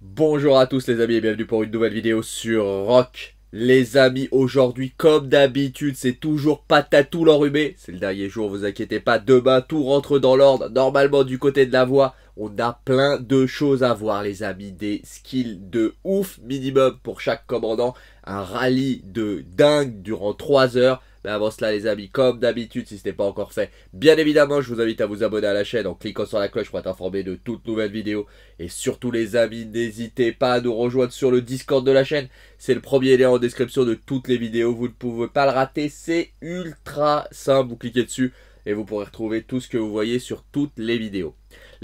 Bonjour à tous les amis et bienvenue pour une nouvelle vidéo sur Rock. Les amis, aujourd'hui, comme d'habitude, c'est toujours patatou l'enrhumé. C'est le dernier jour, vous inquiétez pas. Demain, tout rentre dans l'ordre. Normalement, du côté de la voix, on a plein de choses à voir les amis, des skills de ouf minimum pour chaque commandant, un rallye de dingue durant 3 heures. Mais avant cela les amis, comme d'habitude, si ce n'est pas encore fait, bien évidemment, je vous invite à vous abonner à la chaîne en cliquant sur la cloche pour être informé de toutes nouvelles vidéos. Et surtout les amis, n'hésitez pas à nous rejoindre sur le Discord de la chaîne. C'est le premier lien en description de toutes les vidéos, vous ne pouvez pas le rater, c'est ultra simple, vous cliquez dessus et vous pourrez retrouver tout ce que vous voyez sur toutes les vidéos.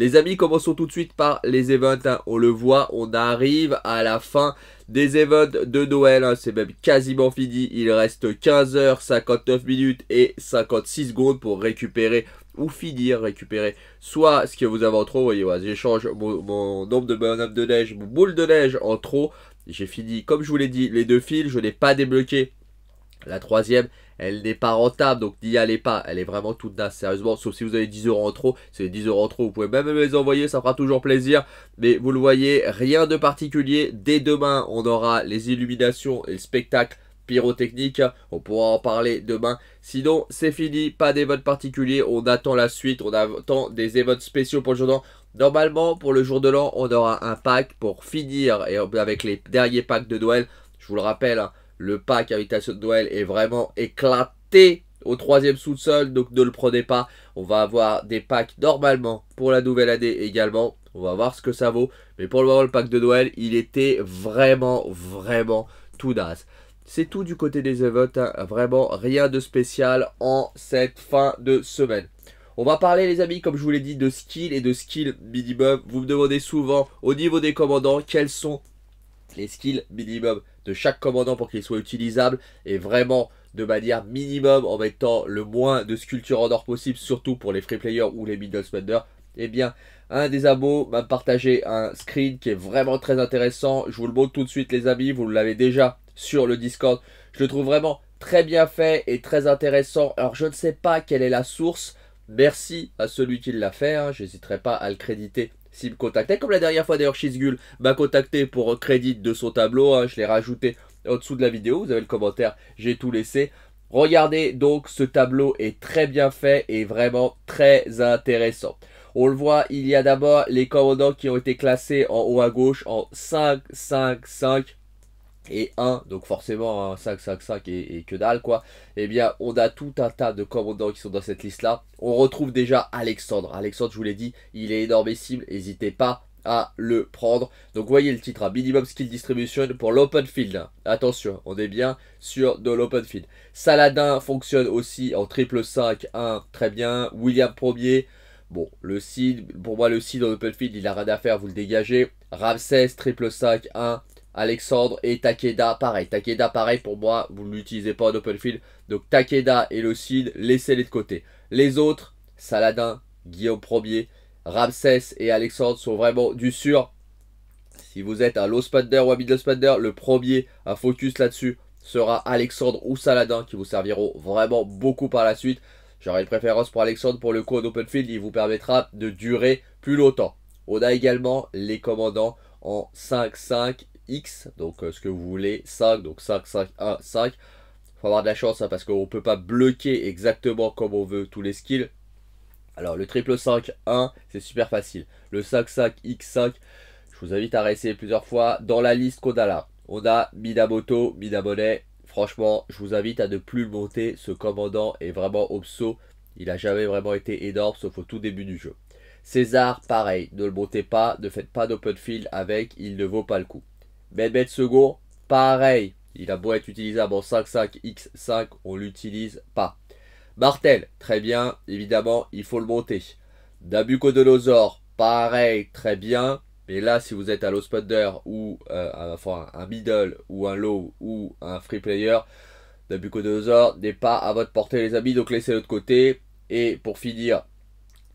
Les amis, commençons tout de suite par les events. Hein. On le voit, on arrive à la fin des events de Noël. Hein. C'est même quasiment fini. Il reste 15h59 minutes et 56 secondes pour récupérer ou finir, récupérer soit ce que vous avez en trop. Vous voyez, j'échange mon, nombre de bonhommes de neige, mon boule de neige en trop. J'ai fini, comme je vous l'ai dit, les deux fils. Je n'ai pas débloqué la troisième, elle n'est pas rentable, donc n'y allez pas. Elle est vraiment toute nasse, sérieusement. Sauf si vous avez 10 euros en trop. C'est 10 euros en trop, vous pouvez même les envoyer, ça fera toujours plaisir. Mais vous le voyez, rien de particulier. Dès demain, on aura les illuminations et le spectacle pyrotechnique. On pourra en parler demain. Sinon, c'est fini. Pas d'événements particuliers. On attend la suite. On attend des événements spéciaux pour le jour Normalement, pour le jour de l'an, on aura un pack pour finir et euh, avec les derniers packs de Noël. Je vous le rappelle, hein. Le pack invitation de Noël est vraiment éclaté au troisième sous-sol, donc ne le prenez pas. On va avoir des packs normalement pour la nouvelle année également. On va voir ce que ça vaut. Mais pour le moment, le pack de Noël, il était vraiment, vraiment tout naze. C'est tout du côté des events, hein. vraiment rien de spécial en cette fin de semaine. On va parler les amis, comme je vous l'ai dit, de skills et de skill minimum. Vous me demandez souvent au niveau des commandants quels sont les skills minimum de chaque commandant pour qu'il soit utilisable et vraiment de manière minimum en mettant le moins de sculptures en or possible, surtout pour les free players ou les middle spenders, et eh bien, un des abos m'a partagé un screen qui est vraiment très intéressant. Je vous le montre tout de suite, les amis. Vous l'avez déjà sur le Discord. Je le trouve vraiment très bien fait et très intéressant. Alors, je ne sais pas quelle est la source. Merci à celui qui l'a fait. Hein. Je n'hésiterai pas à le créditer s'il me contactait, comme la dernière fois d'ailleurs Shizgul m'a contacté pour crédit de son tableau, hein, je l'ai rajouté en dessous de la vidéo, vous avez le commentaire, j'ai tout laissé. Regardez donc, ce tableau est très bien fait et vraiment très intéressant. On le voit, il y a d'abord les commandants qui ont été classés en haut à gauche en 5, 5, 5 et 1, donc forcément un 5, 5, 5 et, que dalle quoi, eh bien on a tout un tas de commandants qui sont dans cette liste là. On retrouve déjà Alexandre. Alexandre, je vous l'ai dit, il est énormissime, n'hésitez pas à le prendre. Donc voyez le titre, hein. Minimum Skill Distribution pour l'Open Field. Attention, on est bien sur de l'Open Field. Saladin fonctionne aussi en triple 5, 1, très bien. William Premier, Bon, le seed, pour moi, le seed en open field, il n'a rien à faire, vous le dégagez. Ramsès, triple 5, 1, Alexandre et Takeda, pareil. Takeda, pareil, pour moi, vous ne l'utilisez pas en open field. Donc Takeda et le Cid, laissez-les de côté. Les autres, Saladin, Guillaume Ier, Ramsès et Alexandre sont vraiment du sûr. Si vous êtes un low spender ou un middle spender, le premier à focus là-dessus sera Alexandre ou Saladin qui vous serviront vraiment beaucoup par la suite. J'aurai une préférence pour Alexandre pour le coup en open field, il vous permettra de durer plus longtemps. On a également les commandants en 5-5 X, donc euh, ce que vous voulez, 5, donc 5, 5, 1, 5. Faut avoir de la chance hein, parce qu'on ne peut pas bloquer exactement comme on veut tous les skills. Alors le triple 5, 1, c'est super facile. Le 5, 5, X5, je vous invite à réessayer plusieurs fois dans la liste qu'on a là. On a Minamoto, Minamonet. Franchement, je vous invite à ne plus le monter. Ce commandant est vraiment obso. Il n'a jamais vraiment été énorme, sauf au tout début du jeu. César, pareil, ne le montez pas, ne faites pas d'open field avec, il ne vaut pas le coup bête second, pareil. Il a beau être utilisable en 5-5, X5, on l'utilise pas. Martel, très bien, évidemment, il faut le monter. losor, pareil, très bien. Mais là, si vous êtes à low ou à euh, un, un middle ou un low ou un free player, Dabucodonosor n'est pas à votre portée, les amis, donc laissez-le de côté. Et pour finir,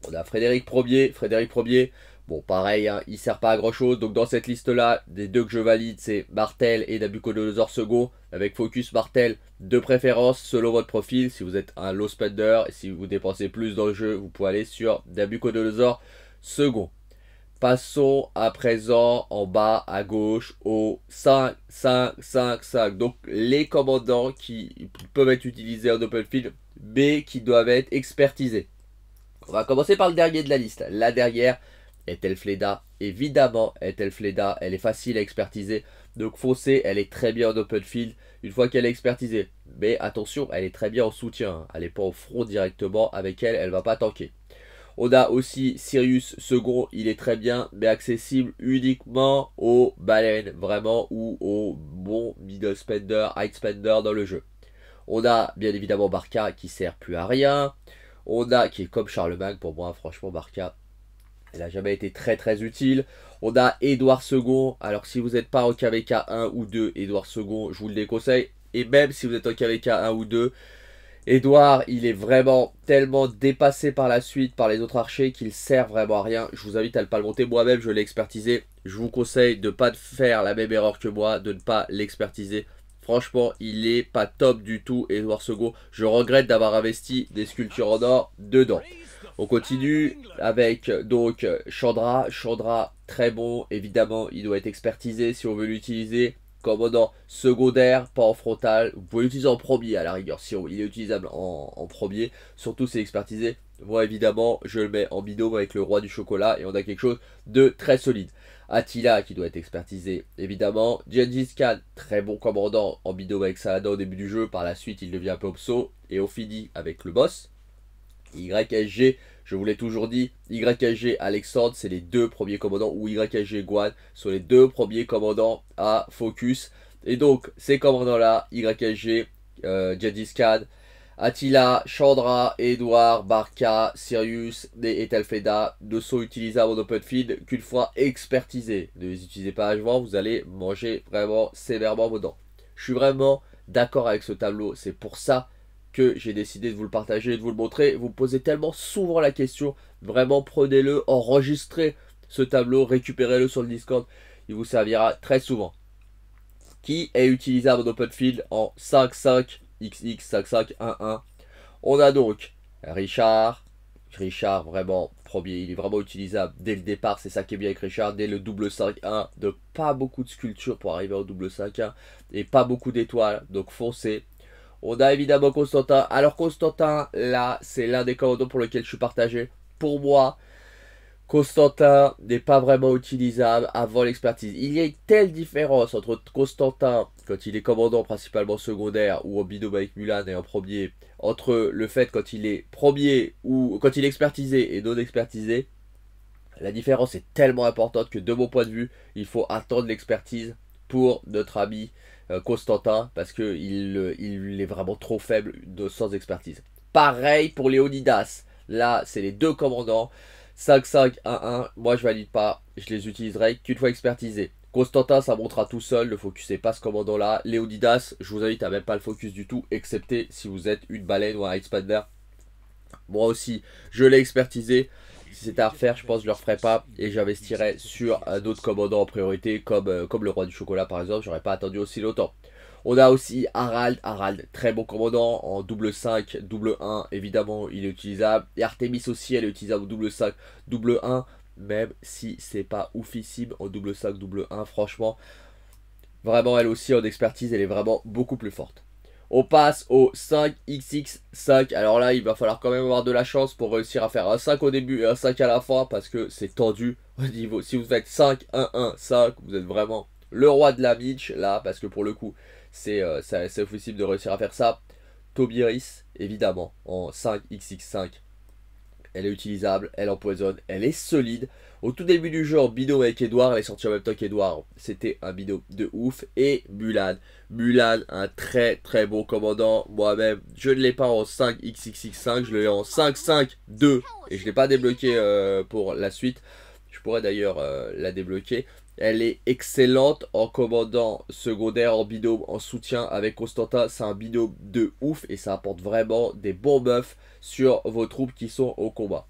on a Frédéric Premier. Frédéric Premier, Bon, pareil, hein, il sert pas à grand chose. Donc, dans cette liste-là, des deux que je valide, c'est Martel et Nabucodonosor second avec Focus Martel de préférence selon votre profil. Si vous êtes un low spender et si vous dépensez plus dans le jeu, vous pouvez aller sur Nabucodonosor second Passons à présent en bas à gauche au 5, 5, 5, 5. Donc, les commandants qui peuvent être utilisés en open field, mais qui doivent être expertisés. On va commencer par le dernier de la liste, la dernière est-elle Fleda évidemment, est elle elle est facile à expertiser. Donc fausser, elle est très bien en open field une fois qu'elle est expertisée. Mais attention, elle est très bien en soutien. Hein. Elle n'est pas au front directement. Avec elle, elle ne va pas tanker. On a aussi Sirius second, il est très bien, mais accessible uniquement aux baleines, vraiment, ou aux bons middle spender, high spender dans le jeu. On a bien évidemment Barca qui sert plus à rien. On a, qui est comme Charlemagne pour moi, franchement Barca, il n'a jamais été très très utile. On a Edouard II. Alors si vous n'êtes pas en KVK 1 ou 2, Edouard II, je vous le déconseille. Et même si vous êtes en KVK 1 ou 2, Edouard, il est vraiment tellement dépassé par la suite, par les autres archers, qu'il sert vraiment à rien. Je vous invite à ne pas le monter. Moi-même, je l'ai expertisé. Je vous conseille de ne pas faire la même erreur que moi, de ne pas l'expertiser. Franchement, il n'est pas top du tout, Edouard Sego. Je regrette d'avoir investi des sculptures en or dedans. On continue avec donc Chandra. Chandra, très bon. Évidemment, il doit être expertisé si on veut l'utiliser commandant secondaire, pas en frontal. Vous pouvez l'utiliser en premier à la rigueur, si il est utilisable en, premier. Surtout, c'est expertisé. Moi, évidemment, je le mets en binôme avec le roi du chocolat et on a quelque chose de très solide. Attila, qui doit être expertisé, évidemment. Gengis Khan, très bon commandant en binôme avec Saladin au début du jeu. Par la suite, il devient un peu Et on finit avec le boss, YSG. Je vous l'ai toujours dit, YSG, Alexandre, c'est les deux premiers commandants, ou YSG, Guan, sont les deux premiers commandants à Focus. Et donc, ces commandants-là, YSG, euh, Jadis Attila, Chandra, Edouard, Barca, Sirius et Etalfeda ne sont utilisables en open field qu'une fois expertisés. Ne les utilisez pas à jour, vous allez manger vraiment sévèrement vos dents. Je suis vraiment d'accord avec ce tableau, c'est pour ça que j'ai décidé de vous le partager de vous le montrer. Vous posez tellement souvent la question, vraiment prenez-le, enregistrez ce tableau, récupérez-le sur le Discord, il vous servira très souvent. Qui est utilisable en open field en 5-5, XX, 5-5, 1-1. On a donc Richard, Richard vraiment premier, il est vraiment utilisable dès le départ, c'est ça qui est bien avec Richard, dès le double 5-1, de pas beaucoup de sculptures pour arriver au double 5-1, et pas beaucoup d'étoiles, donc foncez, on a évidemment Constantin. Alors Constantin, là, c'est l'un des commandants pour lequel je suis partagé. Pour moi, Constantin n'est pas vraiment utilisable avant l'expertise. Il y a une telle différence entre Constantin, quand il est commandant principalement secondaire ou en binôme avec Mulan et en premier, entre le fait quand il est premier ou quand il est expertisé et non expertisé. La différence est tellement importante que de mon point de vue, il faut attendre l'expertise pour notre ami euh, Constantin parce qu'il euh, il est vraiment trop faible de, sans expertise. Pareil pour les Là, c'est les deux commandants. 5-5-1-1, moi je valide pas, je les utiliserai qu'une fois expertisé. Constantin, ça montera tout seul, ne focussez pas ce commandant-là. Léonidas, je vous invite à même pas le focus du tout, excepté si vous êtes une baleine ou un expander. Moi aussi, je l'ai expertisé. Si c'était à refaire, je pense que je le referais pas et j'investirais sur un euh, autre commandant en priorité, comme, euh, comme le roi du chocolat par exemple. J'aurais pas attendu aussi longtemps. On a aussi Harald, Harald, très bon commandant en double 5, double 1, évidemment il est utilisable. Et Artemis aussi, elle est utilisable en double 5, double 1, même si c'est pas oufissime en double 5, double 1, franchement. Vraiment, elle aussi en expertise, elle est vraiment beaucoup plus forte. On passe au 5xx5. Alors là, il va falloir quand même avoir de la chance pour réussir à faire un 5 au début et un 5 à la fin parce que c'est tendu au niveau. Si vous faites 5, 1, 1, 5, vous êtes vraiment le roi de la mitch là parce que pour le coup, c'est euh, possible de réussir à faire ça. Tobiris, évidemment, en 5xx5. Elle est utilisable, elle empoisonne, elle est solide. Au tout début du jeu, en avec Edouard, elle est sortie en même temps qu'Edouard. C'était un Bido de ouf. Et Mulan. Mulan, un très très bon commandant. Moi-même, je ne l'ai pas en 5xxx5, je l'ai en 5-5-2. Et je ne l'ai pas débloqué euh, pour la suite. Je pourrais d'ailleurs euh, la débloquer. Elle est excellente en commandant secondaire, en binôme, en soutien avec Constantin. C'est un binôme de ouf et ça apporte vraiment des bons buffs sur vos troupes qui sont au combat.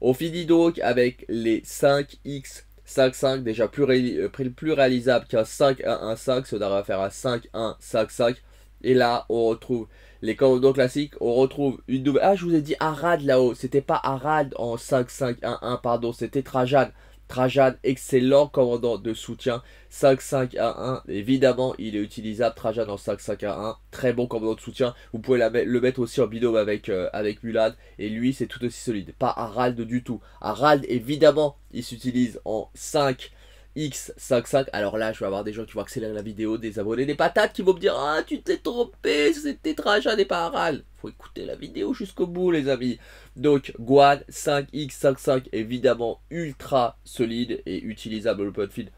On finit donc avec les 5X 5-5 déjà plus, euh, plus réalisable qu'un 5-1-1-5, ça on faire un 5-1-5-5. Et là, on retrouve les commandos classiques, on retrouve une double, Ah, je vous ai dit Arad là-haut, c'était pas Arad en 5-5-1-1, pardon, c'était Trajan. Trajan, excellent commandant de soutien. 5-5 à 1, évidemment, il est utilisable. Trajan en 5-5 à 1, très bon commandant de soutien. Vous pouvez le mettre aussi en binôme avec, euh, avec Mulan. Et lui, c'est tout aussi solide. Pas Harald du tout. Harald, évidemment, il s'utilise en 5 X55. Alors là, je vais avoir des gens qui vont accélérer la vidéo, des abonnés, des patates qui vont me dire Ah, tu t'es trompé, c'était Trajan et pas Faut écouter la vidéo jusqu'au bout, les amis. Donc, Guan 5X55, évidemment, ultra solide et utilisable au open field.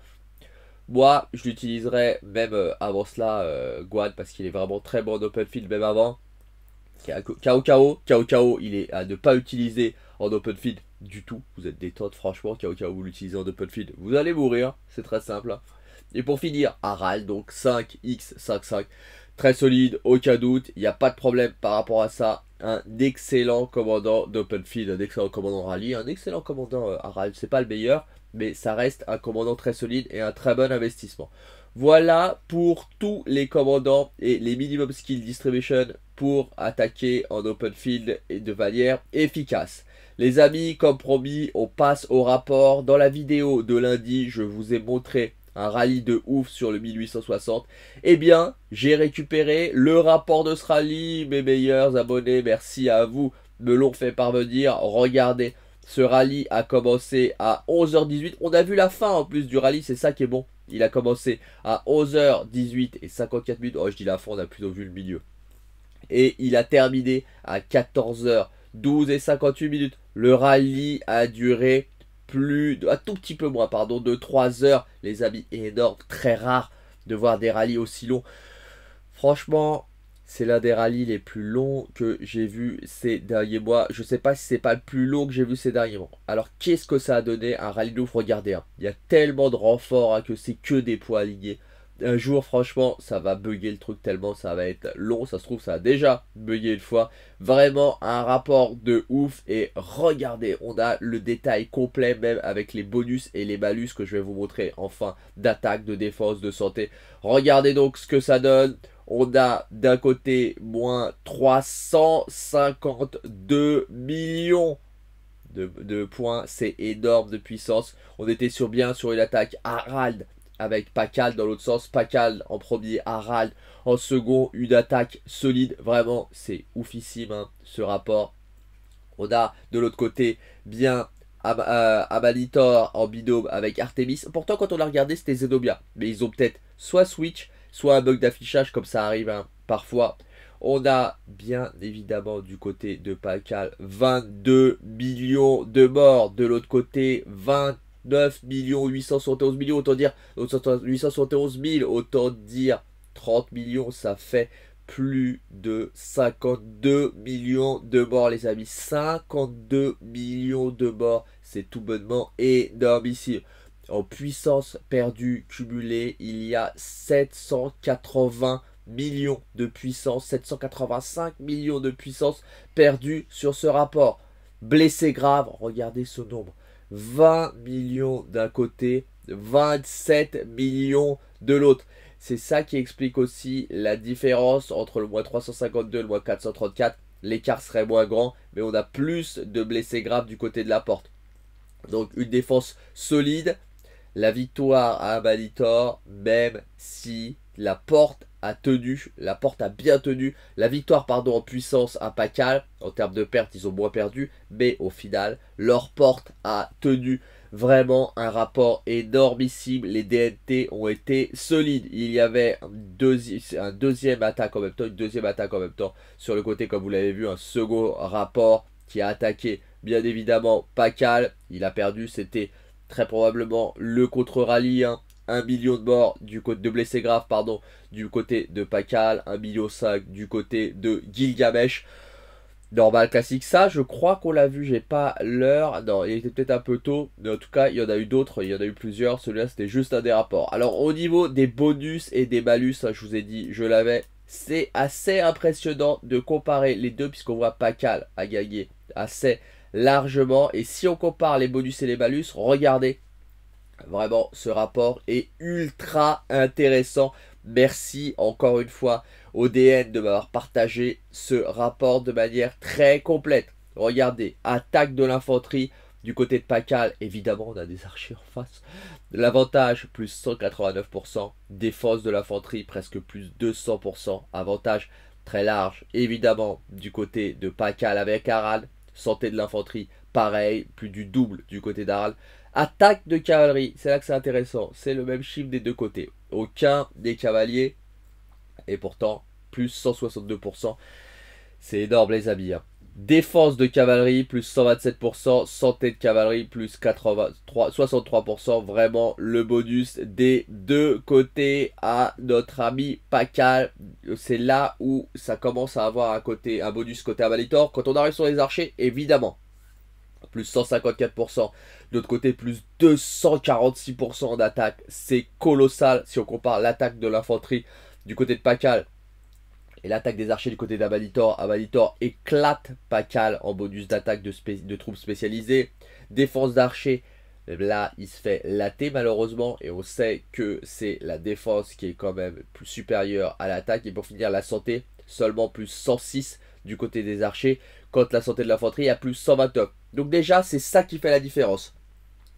Moi, je l'utiliserai même euh, avant cela, euh, parce qu'il est vraiment très bon en open field, même avant. KO KO il est à ne pas utiliser en open field du tout, vous êtes des franchement qui au cas où vous l'utilisez en open field, vous allez mourir, c'est très simple. Et pour finir, Aral, donc 5x55, très solide, aucun doute, il n'y a pas de problème par rapport à ça. Un excellent commandant d'open field, un excellent commandant rallye, un excellent commandant euh, Aral, c'est pas le meilleur, mais ça reste un commandant très solide et un très bon investissement. Voilà pour tous les commandants et les minimum skill distribution pour attaquer en open field et de manière efficace. Les amis, comme promis, on passe au rapport. Dans la vidéo de lundi, je vous ai montré un rallye de ouf sur le 1860. Eh bien, j'ai récupéré le rapport de ce rallye. Mes meilleurs abonnés, merci à vous, me l'ont fait parvenir. Regardez, ce rallye a commencé à 11h18. On a vu la fin en plus du rallye, c'est ça qui est bon. Il a commencé à 11h18 et 54 minutes. Oh, je dis la fin, on a plutôt vu le milieu. Et il a terminé à 14h12 et 58 minutes. Le rallye a duré plus de, un tout petit peu moins, pardon, de 3 heures. Les amis, énorme, très rare de voir des rallyes aussi longs. Franchement, c'est l'un des rallyes les plus longs que j'ai vu ces derniers mois. Je ne sais pas si c'est pas le plus long que j'ai vu ces derniers mois. Alors qu'est-ce que ça a donné un rallye de ouf Regardez, hein. il y a tellement de renforts à hein, que c'est que des poids alignés un jour, franchement, ça va bugger le truc tellement ça va être long. Ça se trouve, ça a déjà bugué une fois. Vraiment un rapport de ouf. Et regardez, on a le détail complet, même avec les bonus et les malus que je vais vous montrer enfin d'attaque, de défense, de santé. Regardez donc ce que ça donne. On a d'un côté moins 352 millions de, de points. C'est énorme de puissance. On était sur bien sur une attaque Harald avec Pacal dans l'autre sens. Pacal en premier, Harald en second, une attaque solide. Vraiment, c'est oufissime hein, ce rapport. On a de l'autre côté bien euh, Amanitor en binôme avec Artemis. Pourtant, quand on l'a regardé, c'était Zenobia. Mais ils ont peut-être soit switch, soit un bug d'affichage, comme ça arrive hein, parfois. On a bien évidemment du côté de Pacal 22 millions de morts. De l'autre côté, 20 9 871 millions, autant dire 871 000, autant dire 30 millions, ça fait plus de 52 millions de morts, les amis. 52 millions de morts, c'est tout bonnement énorme ici. En puissance perdue cumulée, il y a 780 millions de puissance, 785 millions de puissance perdue sur ce rapport. Blessés graves, regardez ce nombre. 20 millions d'un côté, 27 millions de l'autre. C'est ça qui explique aussi la différence entre le moins 352 et le moins 434. L'écart serait moins grand, mais on a plus de blessés graves du côté de la porte. Donc une défense solide. La victoire à Malitor, même si la porte a tenu, la porte a bien tenu. La victoire, pardon, en puissance à Pacal, en termes de perte, ils ont moins perdu, mais au final, leur porte a tenu. Vraiment un rapport énormissime. Les DNT ont été solides. Il y avait un, deuxième attaque en même temps, une deuxième attaque en même temps sur le côté, comme vous l'avez vu, un second rapport qui a attaqué bien évidemment Pacal. Il a perdu, c'était très probablement le contre-rallye. Hein. 1 million de morts du côté de blessés graves pardon du côté de Pacal, 1 million 5 du côté de Gilgamesh. Normal classique ça, je crois qu'on l'a vu, j'ai pas l'heure. Non, il était peut-être un peu tôt, mais en tout cas, il y en a eu d'autres, il y en a eu plusieurs. Celui-là, c'était juste un des rapports. Alors, au niveau des bonus et des malus, hein, je vous ai dit, je l'avais. C'est assez impressionnant de comparer les deux, puisqu'on voit Pacal a gagné assez largement. Et si on compare les bonus et les malus, regardez Vraiment, ce rapport est ultra intéressant. Merci encore une fois au DN de m'avoir partagé ce rapport de manière très complète. Regardez, attaque de l'infanterie du côté de Pacal. Évidemment, on a des archers en face. L'avantage, plus 189%. Défense de l'infanterie, presque plus 200%. Avantage très large, évidemment, du côté de Pacal avec Aral. Santé de l'infanterie, pareil, plus du double du côté d'Aral. Attaque de cavalerie, c'est là que c'est intéressant. C'est le même chiffre des deux côtés. Aucun des cavaliers. Et pourtant, plus 162%. C'est énorme les amis. Hein. Défense de cavalerie, plus 127%. Santé de cavalerie, plus 63%. Vraiment le bonus des deux côtés à notre ami Pacal. C'est là où ça commence à avoir un, côté, un bonus côté Avalitor. Quand on arrive sur les archers, évidemment, plus 154%. De l'autre côté, plus 246% d'attaque. C'est colossal si on compare l'attaque de l'infanterie du côté de Pacal et l'attaque des archers du côté d'Abalitor. Abalitor éclate Pacal en bonus d'attaque de, de, troupes spécialisées. Défense d'archers. Là, il se fait latter malheureusement et on sait que c'est la défense qui est quand même plus supérieure à l'attaque. Et pour finir, la santé, seulement plus 106 du côté des archers contre la santé de l'infanterie à plus top. Donc déjà, c'est ça qui fait la différence.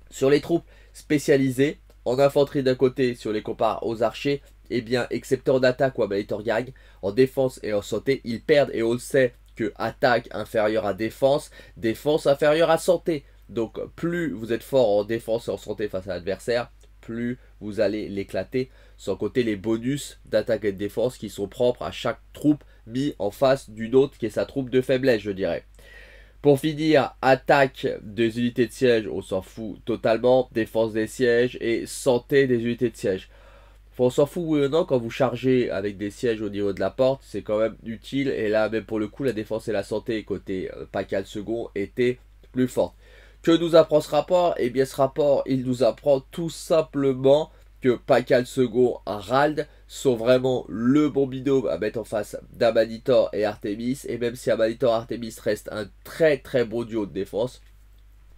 Sur les troupes spécialisées, en infanterie d'un côté, sur les compare aux archers, eh bien, excepté en attaque ou en en défense et en santé, ils perdent. Et on sait que attaque inférieure à défense, défense inférieure à santé. Donc plus vous êtes fort en défense et en santé face à l'adversaire, plus vous allez l'éclater. Sans côté les bonus d'attaque et de défense qui sont propres à chaque troupe mis en face d'une autre qui est sa troupe de faiblesse, je dirais. Pour finir, attaque des unités de siège, on s'en fout totalement, défense des sièges et santé des unités de siège. On s'en fout oui ou non quand vous chargez avec des sièges au niveau de la porte, c'est quand même utile et là même pour le coup la défense et la santé côté euh, Pacal second était plus forte. Que nous apprend ce rapport Eh bien ce rapport il nous apprend tout simplement que Pascal Segond, Rald sont vraiment le bon binôme à mettre en face d'Amanitor et Artemis. Et même si Amanitor et Artemis restent un très très bon duo de défense,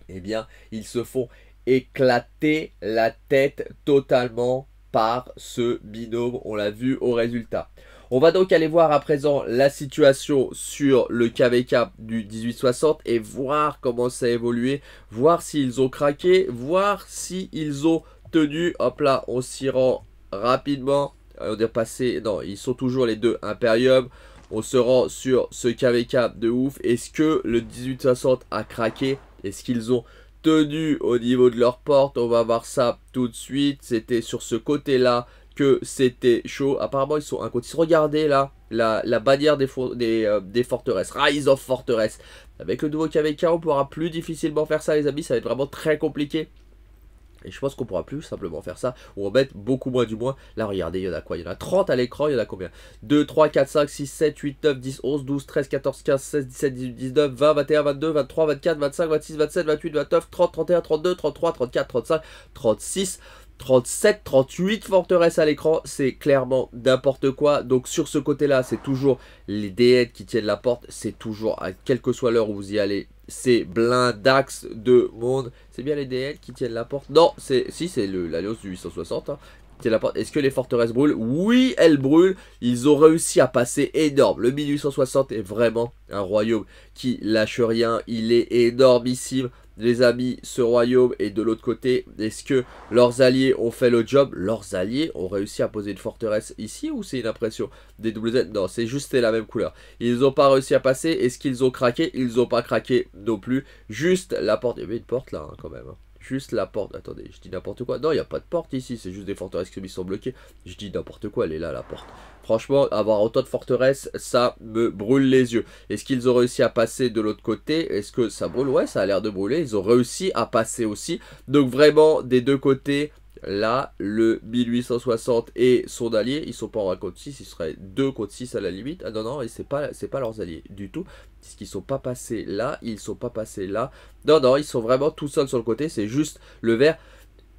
eh bien, ils se font éclater la tête totalement par ce binôme. On l'a vu au résultat. On va donc aller voir à présent la situation sur le KVK du 1860 et voir comment ça a évolué, voir s'ils ont craqué, voir s'ils ont Tenu, Hop là, on s'y rend rapidement. Euh, on est passé, non, ils sont toujours les deux Imperium. On se rend sur ce KVK de ouf. Est-ce que le 1860 a craqué Est-ce qu'ils ont tenu au niveau de leur porte On va voir ça tout de suite. C'était sur ce côté-là que c'était chaud. Apparemment, ils sont côté. Regardez là, la, la bannière des, des, euh, des, forteresses. Rise of Fortress. Avec le nouveau KVK, on pourra plus difficilement faire ça, les amis. Ça va être vraiment très compliqué. Et je pense qu'on pourra plus simplement faire ça, ou en mettre beaucoup moins du moins. Là, regardez, il y en a quoi Il y en a 30 à l'écran, il y en a combien 2, 3, 4, 5, 6, 7, 8, 9, 10, 11, 12, 13, 14, 15, 16, 17, 18, 19, 20, 21, 22, 23, 24, 25, 26, 27, 28, 29, 30, 31, 32, 33, 34, 35, 36... 37, 38 forteresses à l'écran, c'est clairement n'importe quoi. Donc sur ce côté-là, c'est toujours les DN qui tiennent la porte, c'est toujours, à quelle que soit l'heure où vous y allez, c'est blindax de monde. C'est bien les DL qui tiennent la porte. Non, c'est si c'est l'alliance du 860 hein, qui tient la porte. Est-ce que les forteresses brûlent Oui, elles brûlent. Ils ont réussi à passer énorme. Le 1860 est vraiment un royaume qui lâche rien. Il est énormissime les amis, ce royaume et de l'autre côté, est-ce que leurs alliés ont fait le job Leurs alliés ont réussi à poser une forteresse ici ou c'est une impression Des Z Non, c'est juste la même couleur. Ils n'ont pas réussi à passer. Est-ce qu'ils ont craqué Ils n'ont pas craqué non plus. Juste la porte. Il y avait une porte là hein, quand même. Hein. Juste la porte. Attendez, je dis n'importe quoi. Non, il n'y a pas de porte ici. C'est juste des forteresses qui sont bloquées. Je dis n'importe quoi. Elle est là, la porte. Franchement, avoir autant de forteresses, ça me brûle les yeux. Est-ce qu'ils ont réussi à passer de l'autre côté Est-ce que ça brûle Ouais, ça a l'air de brûler. Ils ont réussi à passer aussi. Donc vraiment, des deux côtés, Là, le 1860 et son allié, ils sont pas en 1 contre 6, ils seraient 2 contre 6 à la limite. Ah non, non, ce c'est pas, c'est pas leurs alliés du tout, puisqu'ils sont pas passés là, ils sont pas passés là. Non, non, ils sont vraiment tout seuls sur le côté, c'est juste le vert.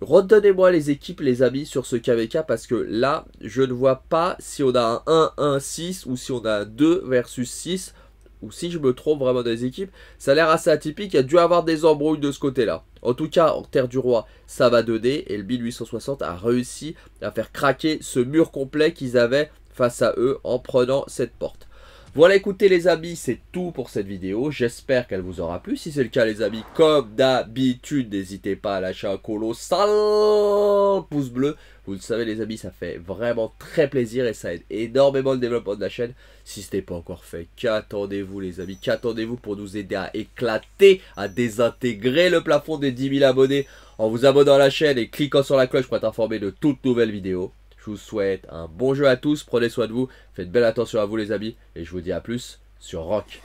Redonnez-moi les équipes, les amis, sur ce KVK, parce que là, je ne vois pas si on a un 1-1-6 ou si on a un 2 versus 6 ou si je me trompe vraiment dans les équipes, ça a l'air assez atypique, il a dû avoir des embrouilles de ce côté-là. En tout cas, en Terre du Roi, ça va donner, et le 1860 a réussi à faire craquer ce mur complet qu'ils avaient face à eux en prenant cette porte. Voilà, écoutez les amis, c'est tout pour cette vidéo. J'espère qu'elle vous aura plu. Si c'est le cas, les amis, comme d'habitude, n'hésitez pas à lâcher un colossal pouce bleu. Vous le savez, les amis, ça fait vraiment très plaisir et ça aide énormément le développement de la chaîne. Si ce n'est pas encore fait, qu'attendez-vous, les amis Qu'attendez-vous pour nous aider à éclater, à désintégrer le plafond des 10 000 abonnés en vous abonnant à la chaîne et cliquant sur la cloche pour être informé de toutes nouvelles vidéos je vous souhaite un bon jeu à tous, prenez soin de vous, faites belle attention à vous les amis, et je vous dis à plus sur Rock.